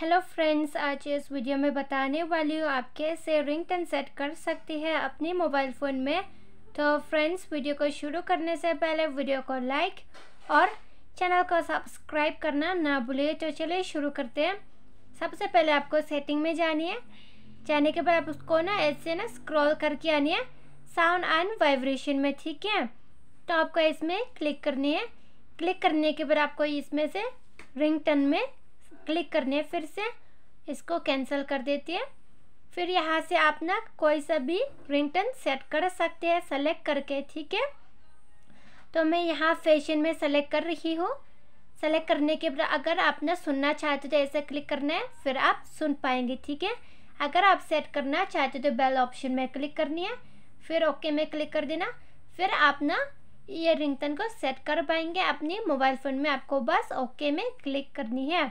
hello friends आज इस video में बताने वाली हूँ आप कैसे रिंगटन सेट कर सकती है अपने मोबाइल फ़ोन में तो फ्रेंड्स वीडियो को शुरू करने से पहले वीडियो को लाइक और चैनल को सब्सक्राइब करना ना भूलिए तो चलिए शुरू करते हैं सबसे पहले आपको सेटिंग में जानी है जाने के बाद आप उसको ना ऐसे ना स्क्रॉल करके आनी है साउंड एंड वाइब्रेशन में ठीक है तो आपको इसमें क्लिक करनी है क्लिक करने के बाद आपको इसमें से रिंगटन में क्लिक करने फिर से इसको कैंसिल कर देती है फिर यहाँ से आप ना कोई सा भी रिंगटन सेट कर सकते हैं सेलेक्ट करके ठीक है तो मैं यहाँ फैशन में सेलेक्ट कर रही हूँ सेलेक्ट करने के बाद अगर आप ना सुनना चाहते तो ऐसे क्लिक करना है फिर आप सुन पाएंगे ठीक है अगर आप सेट करना चाहते तो बेल ऑप्शन में क्लिक करनी है फिर ओके में क्लिक कर देना फिर आप ना ये रिंगटन को सेट कर पाएंगे अपने मोबाइल फ़ोन में आपको बस ओके में क्लिक करनी है